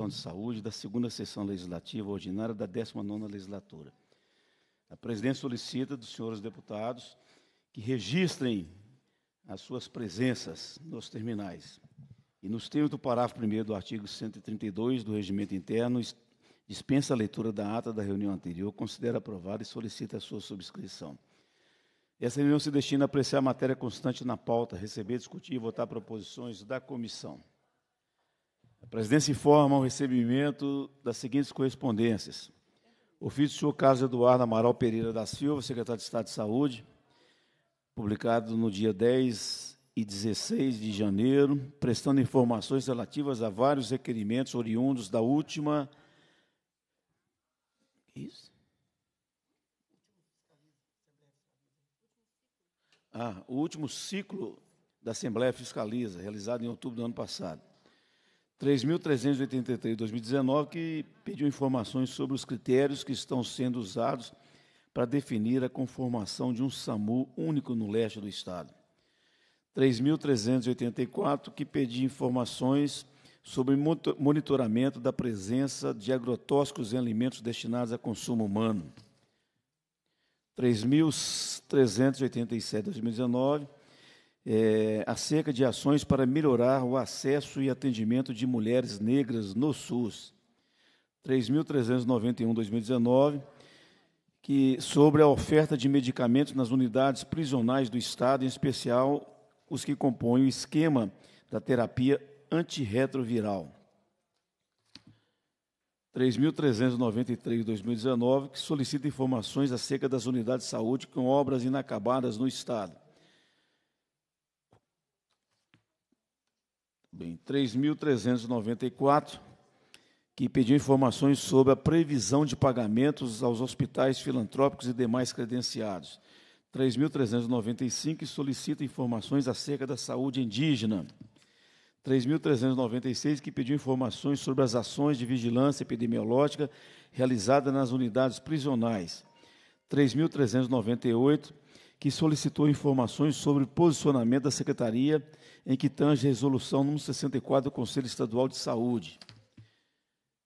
Comissão de Saúde da segunda Sessão Legislativa Ordinária da 19ª Legislatura. A presidente solicita dos senhores deputados que registrem as suas presenças nos terminais. E nos termos do parágrafo 1 do artigo 132 do Regimento Interno, dispensa a leitura da ata da reunião anterior, considera aprovada e solicita a sua subscrição. Essa reunião se destina a apreciar a matéria constante na pauta, receber, discutir e votar proposições da comissão. A presidência informa o recebimento das seguintes correspondências. Ofício do senhor Carlos Eduardo Amaral Pereira da Silva, secretário de Estado de Saúde, publicado no dia 10 e 16 de janeiro, prestando informações relativas a vários requerimentos oriundos da última. Isso? Ah, o último ciclo da Assembleia Fiscaliza, realizado em outubro do ano passado 3.383 2019, que pediu informações sobre os critérios que estão sendo usados para definir a conformação de um SAMU único no leste do Estado. 3.384, que pediu informações sobre monitoramento da presença de agrotóxicos em alimentos destinados a consumo humano. 3.387, 2019, é, acerca de ações para melhorar o acesso e atendimento de mulheres negras no SUS. 3.391-2019, que sobre a oferta de medicamentos nas unidades prisionais do Estado, em especial os que compõem o esquema da terapia antirretroviral. 3.393-2019, que solicita informações acerca das unidades de saúde com obras inacabadas no Estado. Bem, 3.394, que pediu informações sobre a previsão de pagamentos aos hospitais filantrópicos e demais credenciados. 3.395, que solicita informações acerca da saúde indígena. 3.396, que pediu informações sobre as ações de vigilância epidemiológica realizadas nas unidades prisionais. 3.398, que solicitou informações sobre o posicionamento da Secretaria em que tange a resolução número 64 do Conselho Estadual de Saúde.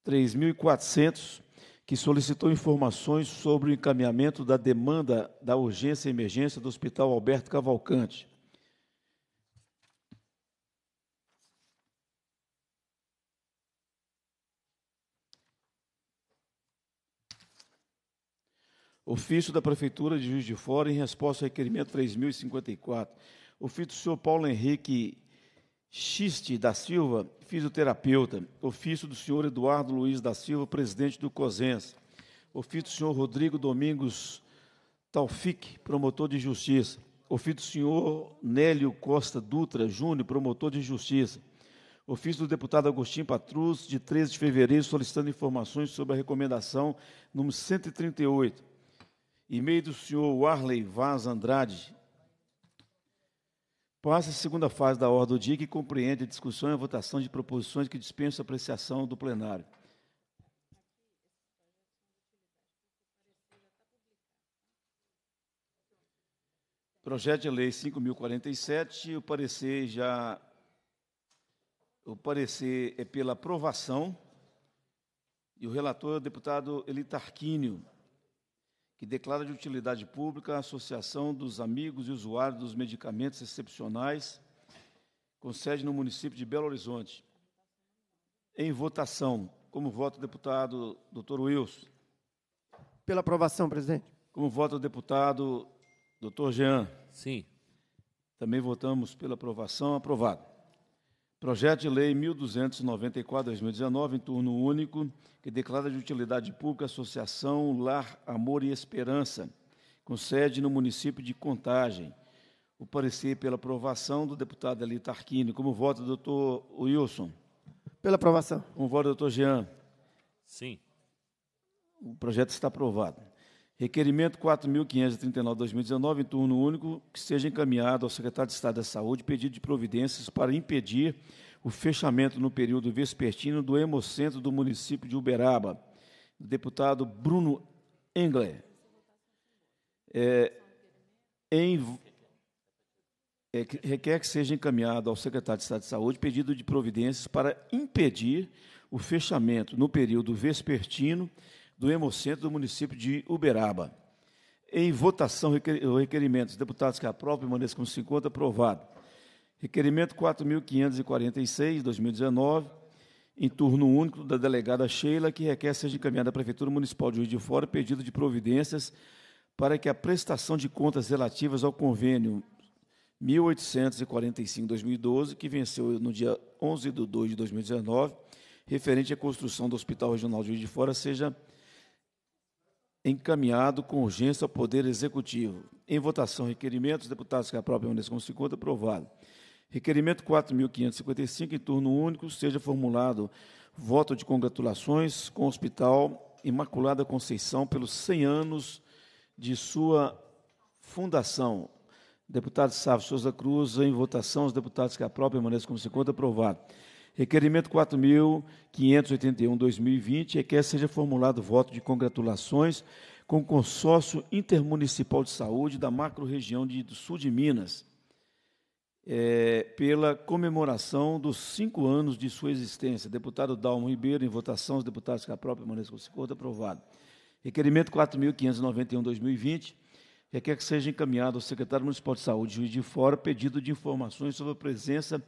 3.400, que solicitou informações sobre o encaminhamento da demanda da urgência e emergência do Hospital Alberto Cavalcante. Ofício da Prefeitura de Juiz de Fora em resposta ao requerimento 3054. Ofício do senhor Paulo Henrique Xiste da Silva, fisioterapeuta. Ofício do senhor Eduardo Luiz da Silva, presidente do COSENS. Ofício do senhor Rodrigo Domingos Taufik, promotor de justiça. Ofício do senhor Nélio Costa Dutra Júnior, promotor de justiça. Ofício do deputado Agostinho Patrus, de 13 de fevereiro, solicitando informações sobre a recomendação número 138 e meio do senhor Warley Vaz Andrade. Passa a segunda fase da ordem do dia, que compreende a discussão e a votação de proposições que dispensam a apreciação do plenário. Projeto de lei 5.047, o parecer já. O parecer é pela aprovação. E o relator é o deputado Elitarquínio que declara de utilidade pública a Associação dos Amigos e Usuários dos Medicamentos Excepcionais, com sede no município de Belo Horizonte. Em votação, como voto o deputado doutor Wilson? Pela aprovação, presidente. Como voto o deputado doutor Jean? Sim. Também votamos pela aprovação. Aprovado. Projeto de Lei 1294-2019, em turno único, que declara de utilidade pública a Associação Lar, Amor e Esperança, com sede no município de Contagem. O parecer pela aprovação do deputado Eli Tarquini. Como vota doutor Wilson? Pela aprovação. Como vota doutor Jean? Sim. O projeto está aprovado. Requerimento 4.539-2019, em turno único, que seja encaminhado ao secretário de Estado da Saúde pedido de providências para impedir o fechamento no período vespertino do hemocentro do município de Uberaba. deputado Bruno Engler. É, em, é, requer que seja encaminhado ao secretário de Estado de Saúde pedido de providências para impedir o fechamento no período vespertino do Hemocentro do município de Uberaba. Em votação, o requerimento. Os deputados que aprovam permaneçam com 50, aprovado. Requerimento 4.546, 2019, em turno único da delegada Sheila, que requer seja encaminhada à Prefeitura Municipal de Juiz de Fora pedido de providências para que a prestação de contas relativas ao convênio 1845-2012, que venceu no dia 11 de 2 de 2019, referente à construção do Hospital Regional de Juiz de Fora, seja encaminhado com urgência ao Poder Executivo. Em votação, requerimentos, deputados que aprovam permaneçam como se encontra, aprovado. Requerimento 4.555, em turno único, seja formulado voto de congratulações com o Hospital Imaculada Conceição pelos 100 anos de sua fundação. Deputado Sávio Souza Cruz, em votação, os deputados que aprovam permaneçam como se encontra, aprovado. Requerimento 4.581, 2020, requer seja formulado voto de congratulações com o Consórcio Intermunicipal de Saúde da macro-região do Sul de Minas, é, pela comemoração dos cinco anos de sua existência. Deputado Dalmo Ribeiro, em votação, os deputados que a própria se com aprovado. Requerimento 4.591, 2020, requer que seja encaminhado ao secretário municipal de saúde, juiz de fora, pedido de informações sobre a presença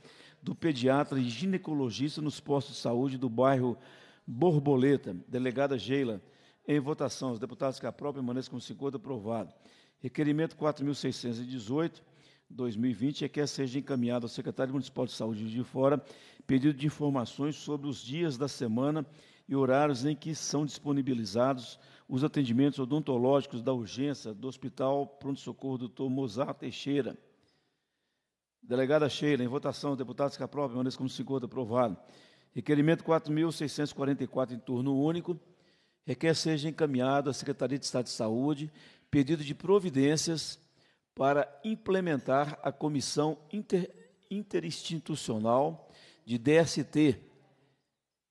do pediatra e ginecologista nos postos de saúde do bairro Borboleta. Delegada Geila, em votação, os deputados que aprovam permaneçam como se aprovado. Requerimento 4.618, 2020, é que seja encaminhado ao secretário municipal de saúde de fora pedido de informações sobre os dias da semana e horários em que são disponibilizados os atendimentos odontológicos da urgência do Hospital Pronto-Socorro Dr. Mozart Teixeira. Delegada Sheila, em votação, os deputados que aprovam permaneçam como se encontra aprovado. Requerimento 4.644 em turno único. Requer seja encaminhado à Secretaria de Estado de Saúde pedido de providências para implementar a Comissão Inter, Interinstitucional de DST,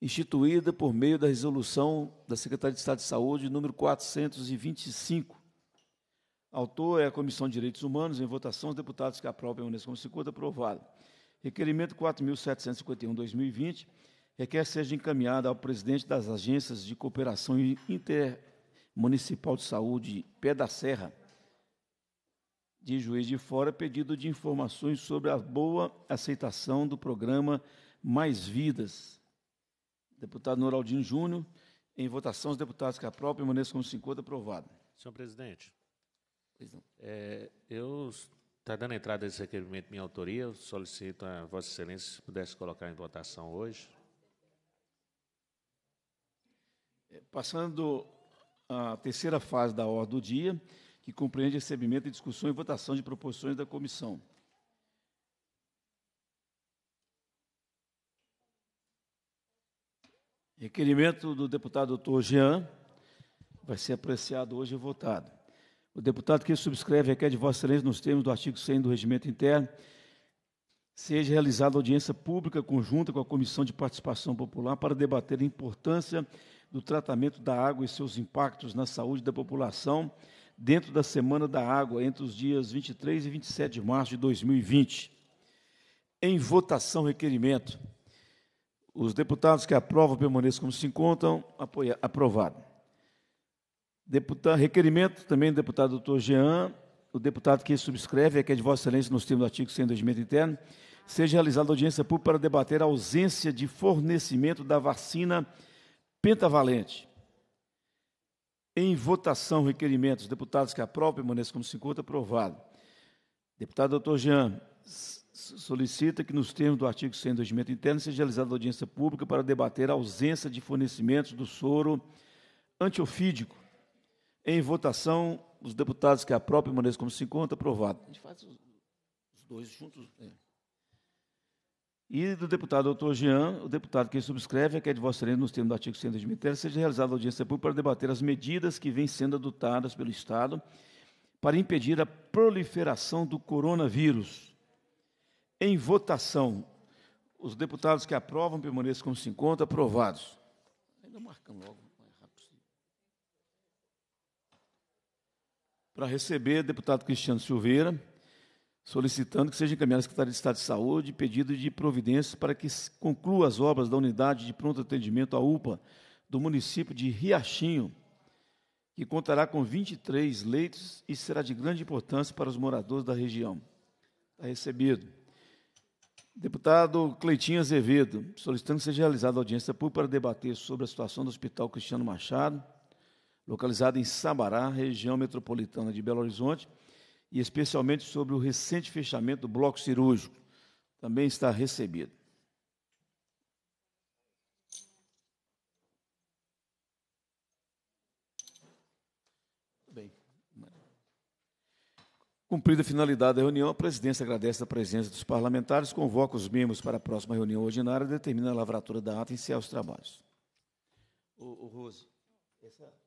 instituída por meio da resolução da Secretaria de Estado de Saúde número 425, Autor é a Comissão de Direitos Humanos, em votação, os deputados que aprovam a Unesco como 50, aprovado. Requerimento 4.751-2020 requer seja encaminhado ao presidente das agências de cooperação intermunicipal de saúde, Pé da Serra, de Juiz de Fora, pedido de informações sobre a boa aceitação do programa Mais Vidas. Deputado Noraldinho Júnior, em votação, os deputados que aprovam permaneçam como 50, aprovado. Senhor presidente. É, eu está dando entrada nesse requerimento de minha autoria. Eu solicito a Vossa Excelência se pudesse colocar em votação hoje. É, passando à terceira fase da ordem do dia, que compreende recebimento, discussão e votação de proposições da comissão. Requerimento do deputado doutor Jean vai ser apreciado hoje e votado. O deputado que subscreve requer de Vossa Excelência, nos termos do artigo 100 do Regimento Interno, seja realizada audiência pública conjunta com a Comissão de Participação Popular para debater a importância do tratamento da água e seus impactos na saúde da população dentro da Semana da Água, entre os dias 23 e 27 de março de 2020. Em votação, requerimento. Os deputados que aprovam permaneçam como se encontram. Apoia, aprovado. Deputado, requerimento também do deputado doutor Jean, o deputado que subscreve, é que é de Vossa Excelência, nos termos do artigo 100 do regimento interno, seja realizada audiência pública para debater a ausência de fornecimento da vacina pentavalente. Em votação, requerimento. deputados que aprovam permaneçam como se encontra, aprovado. Deputado doutor Jean, solicita que, nos termos do artigo 100 do regimento interno, seja realizada audiência pública para debater a ausência de fornecimento do soro antiofídico em votação, os deputados que aprovem permaneçam como se encontra, aprovado. A gente faz os, os dois juntos. É. E do deputado doutor Jean, o deputado que subscreve, é que é de Vossa Excelência, nos termos do artigo 100 de seja realizada audiência pública para debater as medidas que vêm sendo adotadas pelo Estado para impedir a proliferação do coronavírus. Em votação, os deputados que aprovam permaneçam como se encontram aprovados. Ainda marcam logo. para receber deputado Cristiano Silveira, solicitando que seja encaminhado à Secretaria de Estado de Saúde pedido de providência para que conclua as obras da unidade de pronto atendimento à UPA do município de Riachinho, que contará com 23 leitos e será de grande importância para os moradores da região. Está recebido. Deputado Cleitinho Azevedo, solicitando que seja realizada audiência pública para debater sobre a situação do Hospital Cristiano Machado, localizada em Sabará, região metropolitana de Belo Horizonte, e especialmente sobre o recente fechamento do bloco cirúrgico. Também está recebido. Cumprida a finalidade da reunião, a presidência agradece a presença dos parlamentares, convoca os membros para a próxima reunião ordinária e determina a lavratura da ata e encerra os trabalhos. O, o Rose, essa